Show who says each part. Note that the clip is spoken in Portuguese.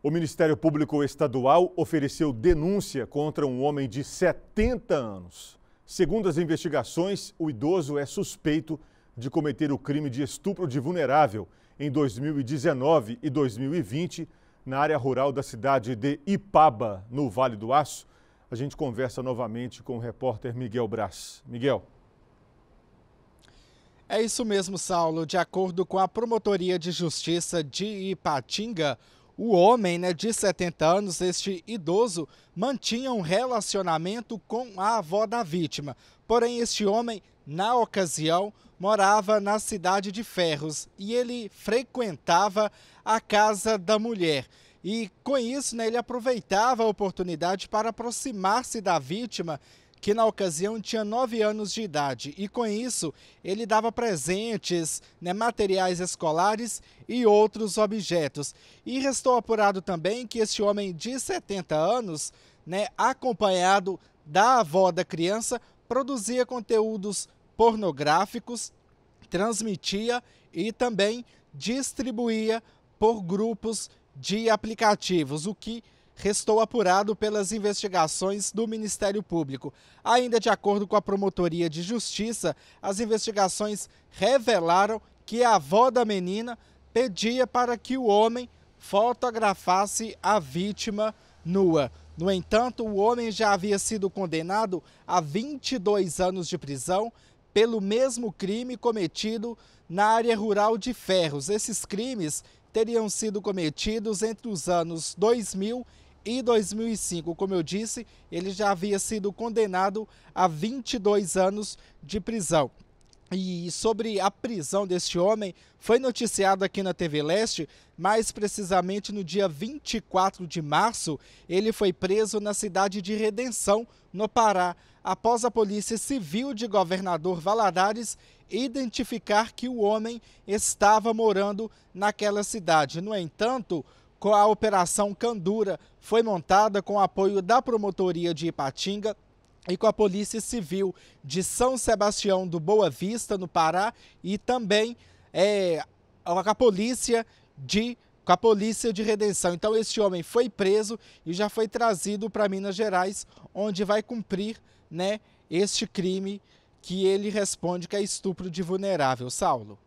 Speaker 1: O Ministério Público Estadual ofereceu denúncia contra um homem de 70 anos. Segundo as investigações, o idoso é suspeito de cometer o crime de estupro de vulnerável em 2019 e 2020 na área rural da cidade de Ipaba, no Vale do Aço. A gente conversa novamente com o repórter Miguel Brás. Miguel. É
Speaker 2: isso mesmo, Saulo. De acordo com a Promotoria de Justiça de Ipatinga, o homem né, de 70 anos, este idoso, mantinha um relacionamento com a avó da vítima. Porém, este homem, na ocasião, morava na cidade de Ferros e ele frequentava a casa da mulher. E com isso, né, ele aproveitava a oportunidade para aproximar-se da vítima que na ocasião tinha 9 anos de idade e com isso ele dava presentes, né, materiais escolares e outros objetos. E restou apurado também que este homem de 70 anos, né, acompanhado da avó da criança, produzia conteúdos pornográficos, transmitia e também distribuía por grupos de aplicativos, o que restou apurado pelas investigações do Ministério Público. Ainda de acordo com a Promotoria de Justiça, as investigações revelaram que a avó da menina pedia para que o homem fotografasse a vítima nua. No entanto, o homem já havia sido condenado a 22 anos de prisão pelo mesmo crime cometido na área rural de Ferros. Esses crimes teriam sido cometidos entre os anos 2000 e 2005. Como eu disse, ele já havia sido condenado a 22 anos de prisão. E sobre a prisão deste homem, foi noticiado aqui na TV Leste, mais precisamente no dia 24 de março, ele foi preso na cidade de Redenção, no Pará, após a Polícia Civil de Governador Valadares identificar que o homem estava morando naquela cidade. No entanto, a Operação Candura foi montada com apoio da Promotoria de Ipatinga e com a Polícia Civil de São Sebastião do Boa Vista, no Pará, e também é, a Polícia de com a polícia de redenção. Então este homem foi preso e já foi trazido para Minas Gerais, onde vai cumprir, né, este crime que ele responde que é estupro de vulnerável, Saulo.